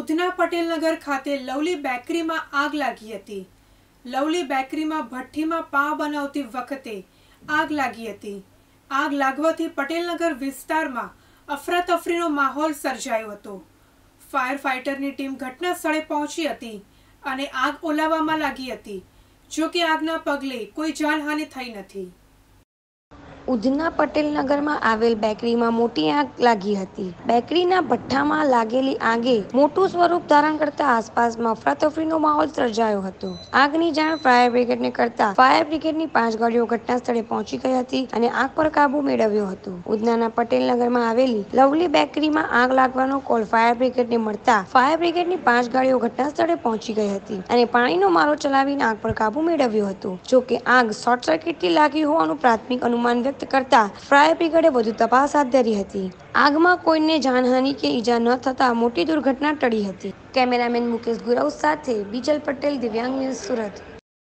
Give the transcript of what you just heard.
ઉધના પટેલનગર ખાતે લવલી બેકરીમાં આગ લાગી હતી લવલી બેકરીમાં ભઠ્ઠીમાં પા બનાવતી વખતે આગ લાગી હતી આગ લાગવાથી પટેલનગર વિસ્તારમાં અફરાતફરીનો માહોલ સર્જાયો હતો ફાયર ફાઇટરની ટીમ ઘટના સ્થળે પહોંચી હતી અને આગ ઓલાવવામાં લાગી હતી જો કે આગના પગલે કોઈ જાનહાનિ થઈ નથી ઉધના પટેલ નગરમાં આવેલ બેકરીમાં મોટી આગ લાગી હતી બેકરીના ભઠ્ઠામાં લાગેલી આગે મોટું સ્વરૂપ ધારણ કરતા આસપાસમાં ફરાતફરીનો માહોલ સર્જાયો હતો આગની જાણ ફાયર બ્રિગેડને કરતા ફાયર બ્રિગેડની પાંચ ગાડીઓ ઘટના સ્થળે પહોંચી ગઈ હતી અને આગ પર કાબુ મેળવ્યો હતો ઉધનાના પટેલ નગરમાં આવેલી લવલી બેકરીમાં આગ લાગવાનો કોલ ફાયર બ્રિગેડને મળતા ફાયર બ્રિગેડની પાંચ ગાડીઓ ઘટના સ્થળે પહોંચી ગઈ હતી અને પાણીનો મારો ચલાવીને આગ પર કાબુ મેળવ્યો હતો જો કે આગ શોર્ટ સર્કિટથી લાગી હોવાનું પ્રાથમિક અનુમાન વ્યક્ત કરતા ફાયર બ્રિગેડે વધુ તપાસ હાથ ધરી હતી આગમાં કોઈને જાનહાનિ કે ઈજા ન થતા મોટી દુર્ઘટના ટળી હતી કેમેરામેન મુકેશ ગુરવ સાથે બીજલ પટેલ દિવ્યાંગ ન્યૂઝ સુરત